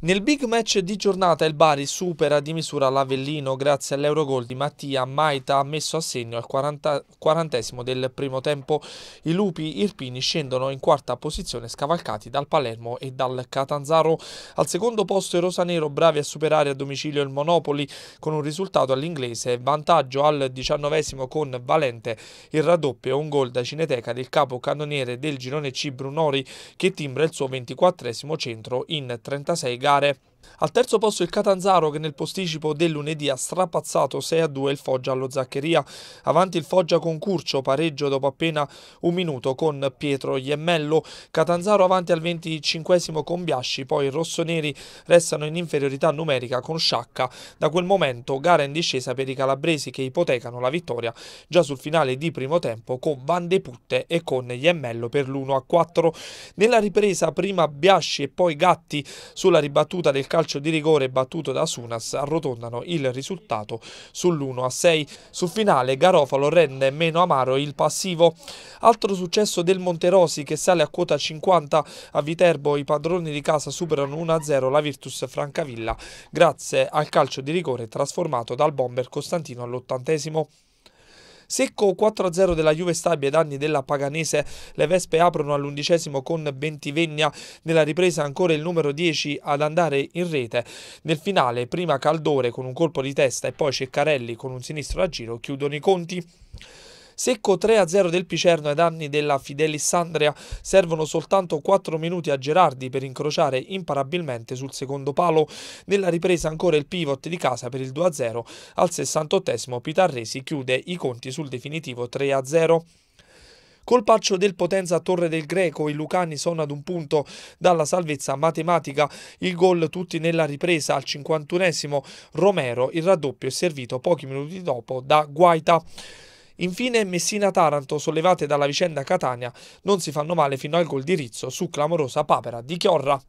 Nel big match di giornata il Bari supera di misura l'Avellino grazie all'Eurogol di Mattia Maita messo a segno al 40, quarantesimo del primo tempo. I lupi irpini scendono in quarta posizione scavalcati dal Palermo e dal Catanzaro. Al secondo posto i Rosanero bravi a superare a domicilio il Monopoli con un risultato all'inglese. Vantaggio al diciannovesimo con Valente il raddoppio e un gol da Cineteca del capo cannoniere del girone C Brunori che timbra il suo ventiquattresimo centro in 36 gare got it. Al terzo posto il Catanzaro che nel posticipo del lunedì ha strapazzato 6-2 il Foggia allo Zaccheria. Avanti il Foggia con Curcio, pareggio dopo appena un minuto con Pietro Iemmello. Catanzaro avanti al 25 con Biasci, poi i rossoneri restano in inferiorità numerica con Sciacca. Da quel momento gara in discesa per i calabresi che ipotecano la vittoria già sul finale di primo tempo con Van de Putte e con Iemmello per l'1-4. Nella ripresa prima Biasci e poi Gatti sulla ribattuta del calcio di rigore battuto da Sunas arrotondano il risultato sull'1-6. Sul finale Garofalo rende meno amaro il passivo. Altro successo del Monterosi che sale a quota 50 a Viterbo. I padroni di casa superano 1-0 la Virtus Francavilla grazie al calcio di rigore trasformato dal bomber Costantino all'ottantesimo. Secco 4-0 della Juve Stabia ai danni della Paganese. Le Vespe aprono all'undicesimo con Bentivegna. Nella ripresa ancora il numero 10 ad andare in rete. Nel finale prima Caldore con un colpo di testa e poi Ceccarelli con un sinistro a giro chiudono i conti. Secco 3-0 del Picerno ai danni della Fidelissandria. Servono soltanto 4 minuti a Gerardi per incrociare imparabilmente sul secondo palo. Nella ripresa ancora il pivot di casa per il 2-0. Al 68 Pitarresi chiude i conti sul definitivo 3-0. Colpaccio del Potenza a Torre del Greco, i Lucani sono ad un punto dalla salvezza matematica, il gol tutti nella ripresa al 51 esimo Romero, il raddoppio è servito pochi minuti dopo da Guaita. Infine Messina-Taranto, sollevate dalla vicenda Catania, non si fanno male fino al gol di Rizzo su clamorosa papera di Chiorra.